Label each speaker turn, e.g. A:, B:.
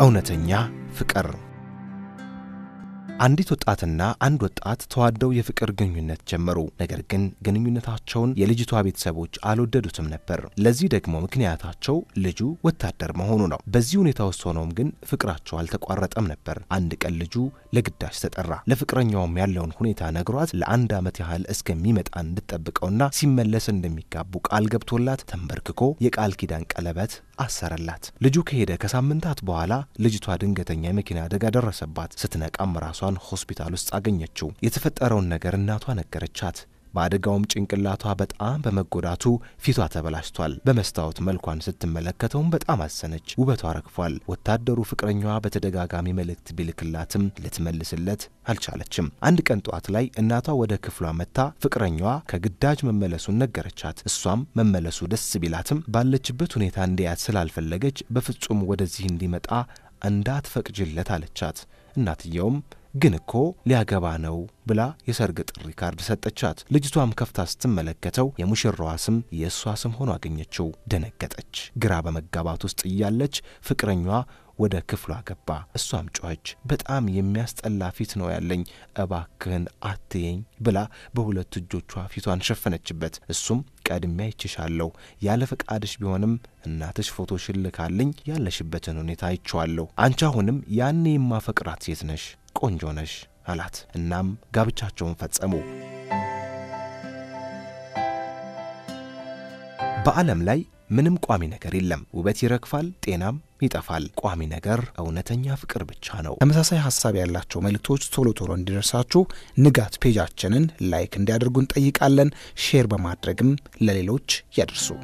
A: أو أونتنيا فكر አንዲት ወጣትና አንድ ወጣት ተዋደው የፍቅር ግንኙነት ጀመሩ። ነገር ግን ግንኙነታቸውን የልጅቷ ቤተሰቦች አልወደዱትም ነበር። ለዚህ ደግሞ ምክንያታቸው ልጁ ወታደር መሆኑ ነው። በዚህ ሁኔታ ውስጥ ሆነውም ግን ፍቅራቸው አልተቋረጠም ነበር። አንድ ቀን ልጁ ለግዳጅ ተጠራ። ለፍቅረኛውም ያለውን ሁኔታ ነግሯት ለአንድ ዓመት ያህል እስከሚመጣ እንድጠብቀውና ሲመለስ እንደሚጋቡ ቃል ገብቶላት ተንበርክኮ የቃል ኪዳን ቀለበት አሰረላት። ልጁ ከሄደ ከሳምንታት በኋላ ልጅቷ ድንገተኛ የመኪና አደጋ ደረሰባት። ስትነቃም ራሷ እናቷን ሆስፒታል ውስጥ አገኘችው። የተፈጠረውን ነገር እናቷ ነገረቻት። በአደጋውም ጭንቅላቷ በጣም በመጎዳቱ ፊቷ ተበላሽቷል። በመስታወት መልኳን ስትመለከተውም በጣም አዘነች። ውበቷ ረግፏል። ወታደሩ ፍቅረኛዋ በተደጋጋሚ መልእክት ቢልክላትም ልትመልስለት አልቻለችም። አንድ ቀን ጠዋት ላይ እናቷ ወደ ክፍሏ መጥታ ፍቅረኛዋ ከግዳጅ መመለሱን ነገረቻት። እሷም መመለሱ ደስ ቢላትም ባለችበት ሁኔታ እንዲያት ስላልፈለገች በፍጹም ወደዚህ እንዲመጣ እንዳትፈቅጅለት አለቻት። እናትየውም ግን እኮ ሊያገባ ነው ብላ የሰርግ ጥሪ ካርድ ሰጠቻት። ልጅቷም ከፍታ ስትመለከተው የሙሽራዋ ስም የእሷ ስም ሆኖ አገኘችው። ደነገጠች። ግራ በመጋባት ውስጥ እያለች ፍቅረኛዋ ወደ ክፍሏ ገባ። እሷም ጮኸች። በጣም የሚያስጠላ ፊት ነው ያለኝ፣ እባክህን አትየኝ ብላ በሁለት እጆቿ ፊቷን ሸፈነችበት። እሱም ቀድሜ አይችሻለሁ፣ ያለ ፈቃድሽ ቢሆንም እናትሽ ፎቶሽን ልካልኝ ያለሽበትን ሁኔታ አይቼዋለሁ። አንቺ አሁንም ያኔ የማፈቅራት ሴት ነሽ ቆንጆ ነሽ አላት። እናም ጋብቻቸውን ፈጸሙ። በዓለም ላይ ምንም ቋሚ ነገር የለም። ውበት ይረግፋል፣ ጤናም ይጠፋል። ቋሚ ነገር እውነተኛ ፍቅር ብቻ ነው። ተመሳሳይ ሀሳብ ያላቸው መልእክቶች ቶሎ ቶሎ እንዲደርሳችሁ ንጋት ፔጃችንን ላይክ እንዲያደርጉ እንጠይቃለን። ሼር በማድረግም ለሌሎች ያደርሱ።